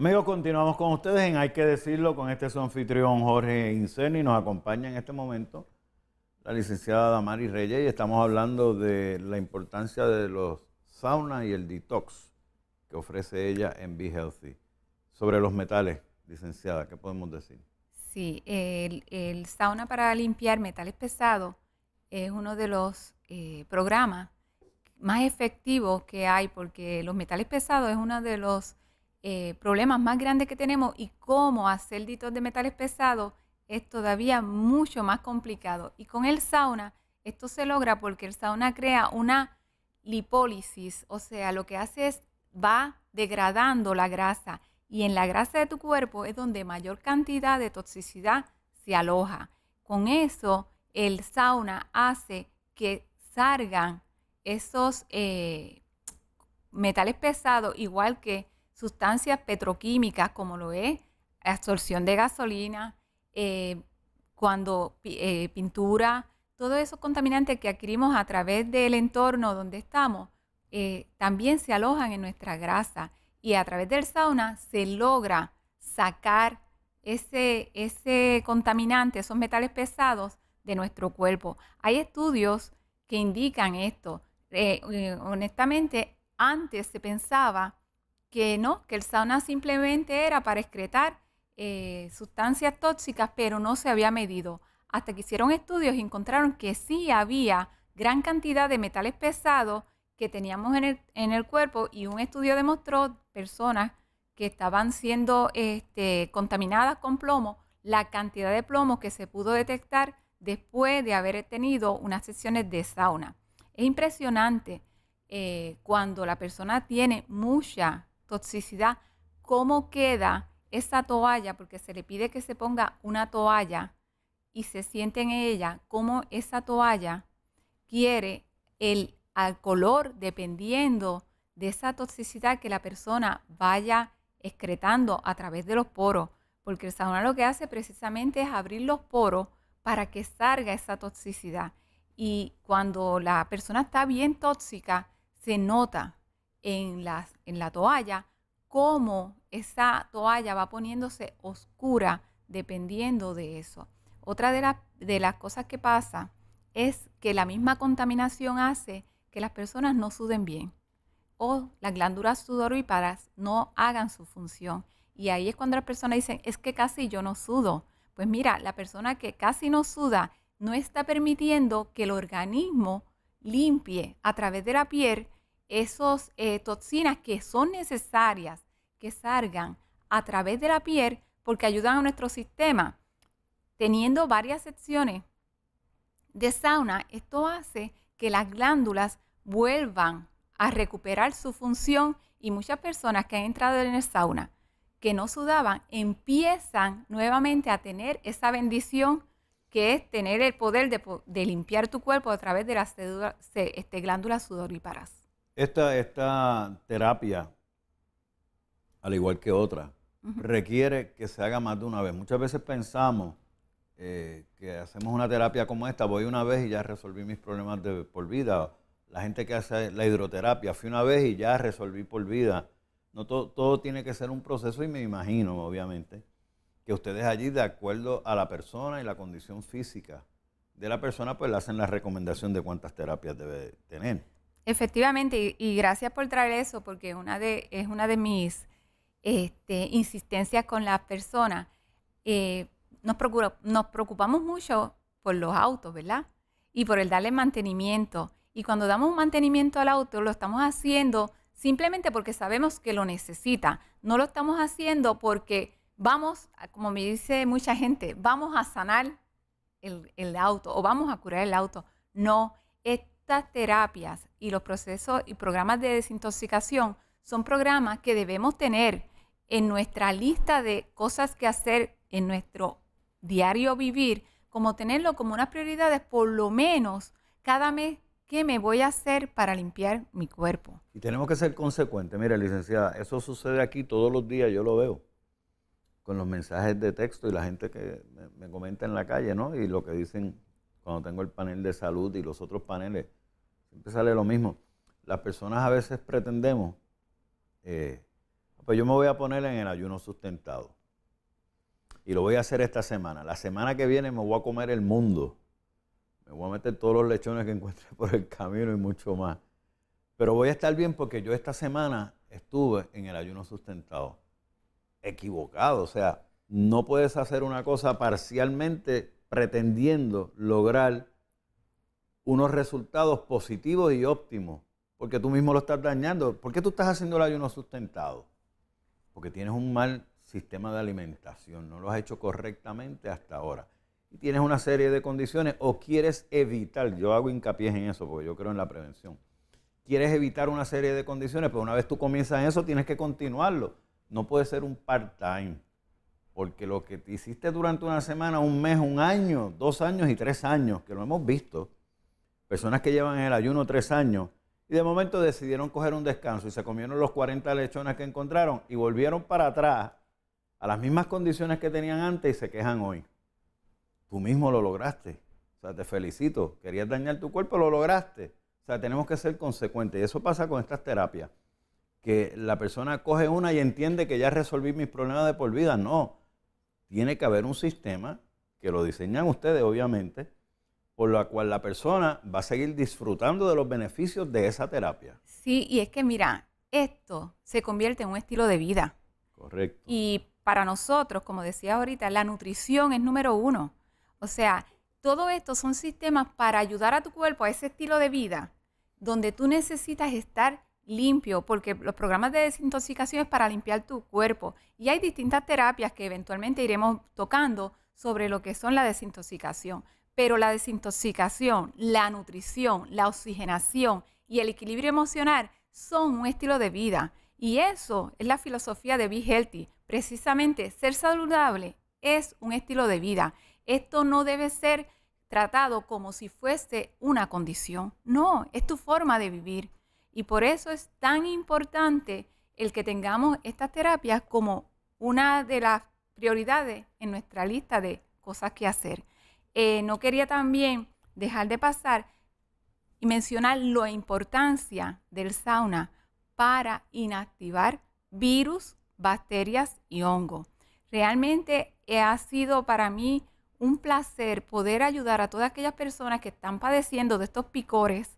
Amigos, continuamos con ustedes en Hay que decirlo con este su anfitrión Jorge y Nos acompaña en este momento la licenciada Damari Reyes y estamos hablando de la importancia de los saunas y el detox que ofrece ella en Be Healthy. Sobre los metales, licenciada, ¿qué podemos decir? Sí, el, sauna para limpiar metales pesados es uno de los eh, programas más efectivos que hay porque los metales pesados es uno de los eh, problemas más grandes que tenemos y cómo hacer ditos de metales pesados es todavía mucho más complicado. Y con el sauna, esto se logra porque el sauna crea una lipólisis, o sea, lo que hace es va degradando la grasa y en la grasa de tu cuerpo es donde mayor cantidad de toxicidad se aloja. Con eso, el sauna hace que salgan esos eh, metales pesados, igual que sustancias petroquímicas como lo es absorción de gasolina, eh, cuando eh, pintura, todos esos contaminantes que adquirimos a través del entorno donde estamos, eh, también se alojan en nuestra grasa y a través del sauna se logra sacar ese, ese contaminante, esos metales pesados de nuestro cuerpo. Hay estudios que indican esto. honestamente, antes se pensaba que no, que el sauna simplemente era para excretar eh, sustancias tóxicas, pero no se había medido. Hasta que hicieron estudios y encontraron que sí había gran cantidad de metales pesados que teníamos en el, cuerpo y un estudio demostró personas que estaban siendo este, contaminadas con plomo, la cantidad de plomo que se pudo detectar después de haber tenido unas sesiones de sauna. Es impresionante eh, cuando la persona tiene mucha toxicidad, cómo queda esa toalla, porque se le pide que se ponga una toalla y se siente en ella, cómo esa toalla quiere el al color dependiendo de esa toxicidad que la persona vaya excretando a través de los poros, porque el sauna lo que hace precisamente es abrir los poros para que salga esa toxicidad. Y cuando la persona está bien tóxica, se nota, en, en la toalla, cómo esa toalla va poniéndose oscura dependiendo de eso. Otra de, de las cosas que pasa es que la misma contaminación hace que las personas no suden bien o las glándulas sudoríparas no hagan su función. Y ahí es cuando las personas dicen, es que casi yo no sudo. Pues mira, la persona que casi no suda no está permitiendo que el organismo limpie a través de la piel esas eh, toxinas que son necesarias que salgan a través de la piel porque ayudan a nuestro sistema. Teniendo varias secciones de sauna, esto hace que las glándulas vuelvan a recuperar su función y muchas personas que han entrado en el sauna que no sudaban empiezan nuevamente a tener esa bendición que es tener el poder de, limpiar tu cuerpo a través de las este, glándulas sudoríparas. Esta, terapia, al igual que otra, requiere que se haga más de una vez. Muchas veces pensamos eh, que hacemos una terapia como esta, voy una vez y ya resolví mis problemas de, por vida. La gente que hace la hidroterapia, fui una vez y ya resolví por vida. No todo tiene que ser un proceso y me imagino, obviamente, que ustedes allí, de acuerdo a la persona y la condición física de la persona, pues le hacen la recomendación de cuántas terapias debe tener. Efectivamente, y, gracias por traer eso, porque una de, es una de mis este, insistencias con las personas. Eh, nos, preocupamos mucho por los autos, ¿verdad? Y por el darle mantenimiento. Y cuando damos mantenimiento al auto, lo estamos haciendo simplemente porque sabemos que lo necesita. No lo estamos haciendo porque vamos, como me dice mucha gente, vamos a sanar el, el auto o vamos a curar el auto. No, es terapias y los procesos y programas de desintoxicación son programas que debemos tener en nuestra lista de cosas que hacer en nuestro diario vivir, como tenerlo como unas prioridades, por lo menos cada mes, que me voy a hacer para limpiar mi cuerpo? Y tenemos que ser consecuentes. Mira, licenciada, eso sucede aquí todos los días, yo lo veo, con los mensajes de texto y la gente que me, me comenta en la calle, ¿no? Y lo que dicen cuando tengo el panel de salud y los otros paneles sale lo mismo. Las personas a veces pretendemos, eh, pues yo me voy a poner en el ayuno sustentado. Y lo voy a hacer esta semana. La semana que viene me voy a comer el mundo. Me voy a meter todos los lechones que encuentre por el camino y mucho más. Pero voy a estar bien porque yo esta semana estuve en el ayuno sustentado. Equivocado, o sea, no puedes hacer una cosa parcialmente pretendiendo lograr unos resultados positivos y óptimos, porque tú mismo lo estás dañando. ¿Por qué tú estás haciendo el ayuno sustentado? Porque tienes un mal sistema de alimentación, no lo has hecho correctamente hasta ahora. Y tienes una serie de condiciones o quieres evitar, yo hago hincapié en eso porque yo creo en la prevención. Quieres evitar una serie de condiciones, pero pues una vez tú comienzas eso tienes que continuarlo. No puede ser un part-time, porque lo que te hiciste durante una semana, un mes, un año, dos años y tres años, que lo hemos visto, Personas que llevan el ayuno tres años y de momento decidieron coger un descanso y se comieron los 40 lechones que encontraron y volvieron para atrás a las mismas condiciones que tenían antes y se quejan hoy. Tú mismo lo lograste. O sea, te felicito. Querías dañar tu cuerpo, lo lograste. O sea, tenemos que ser consecuentes. Y eso pasa con estas terapias. Que la persona coge una y entiende que ya resolví mis problemas de por vida. No. Tiene que haber un sistema, que lo diseñan ustedes, obviamente, por la cual la persona va a seguir disfrutando de los beneficios de esa terapia. Sí, y es que mira, esto se convierte en un estilo de vida. Correcto. Y para nosotros, como decía ahorita, la nutrición es número uno. O sea, todo esto son sistemas para ayudar a tu cuerpo a ese estilo de vida donde tú necesitas estar limpio, porque los programas de desintoxicación es para limpiar tu cuerpo. Y hay distintas terapias que eventualmente iremos tocando sobre lo que son la desintoxicación pero la desintoxicación, la nutrición, la oxigenación y el equilibrio emocional son un estilo de vida. Y eso es la filosofía de Be Healthy. Precisamente ser saludable es un estilo de vida. Esto no debe ser tratado como si fuese una condición. No, es tu forma de vivir. Y por eso es tan importante el que tengamos estas terapias como una de las prioridades en nuestra lista de cosas que hacer. Eh, no quería también dejar de pasar y mencionar la importancia del sauna para inactivar virus, bacterias y hongo. Realmente eh, ha sido para mí un placer poder ayudar a todas aquellas personas que están padeciendo de estos picores,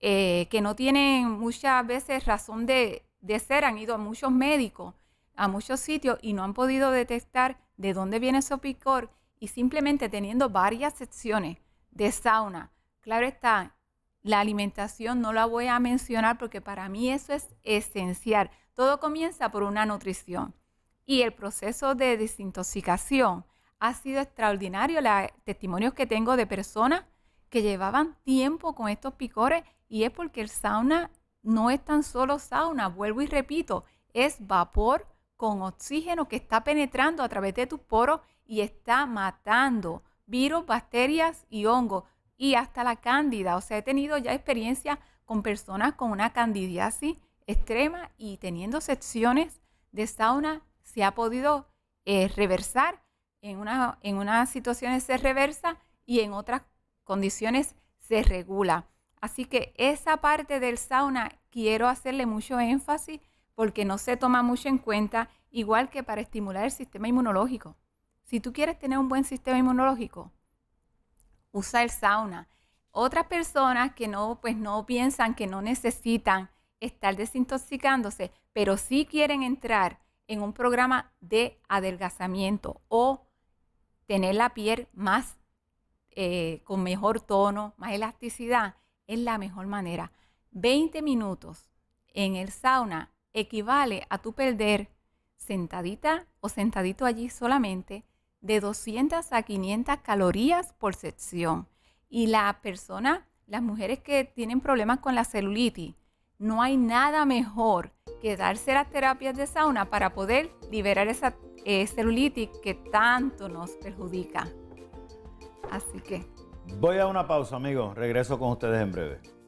eh, que no tienen muchas veces razón de, de ser, han ido a muchos médicos, a muchos sitios y no han podido detectar de dónde viene ese picor y simplemente teniendo varias secciones de sauna, claro está, la alimentación no la voy a mencionar porque para mí eso es esencial. Todo comienza por una nutrición y el proceso de desintoxicación ha sido extraordinario. Los testimonios que tengo de personas que llevaban tiempo con estos picores y es porque el sauna no es tan solo sauna, vuelvo y repito, es vapor con oxígeno que está penetrando a través de tus poros y está matando virus, bacterias y hongos y hasta la cándida. O sea, he tenido ya experiencia con personas con una candidiasis extrema y teniendo secciones de sauna se ha podido eh, reversar. En, una, en unas situaciones se reversa y en otras condiciones se regula. Así que esa parte del sauna quiero hacerle mucho énfasis porque no se toma mucho en cuenta, igual que para estimular el sistema inmunológico. Si tú quieres tener un buen sistema inmunológico, usa el sauna. Otras personas que no, pues no piensan que no necesitan estar desintoxicándose, pero sí quieren entrar en un programa de adelgazamiento o tener la piel más eh, con mejor tono, más elasticidad, es la mejor manera. 20 minutos en el sauna equivale a tu perder sentadita o sentadito allí solamente de 200 a 500 calorías por sección. Y la personas, las mujeres que tienen problemas con la celulitis, no hay nada mejor que darse las terapias de sauna para poder liberar esa eh, celulitis que tanto nos perjudica. Así que... Voy a una pausa, amigos. Regreso con ustedes en breve.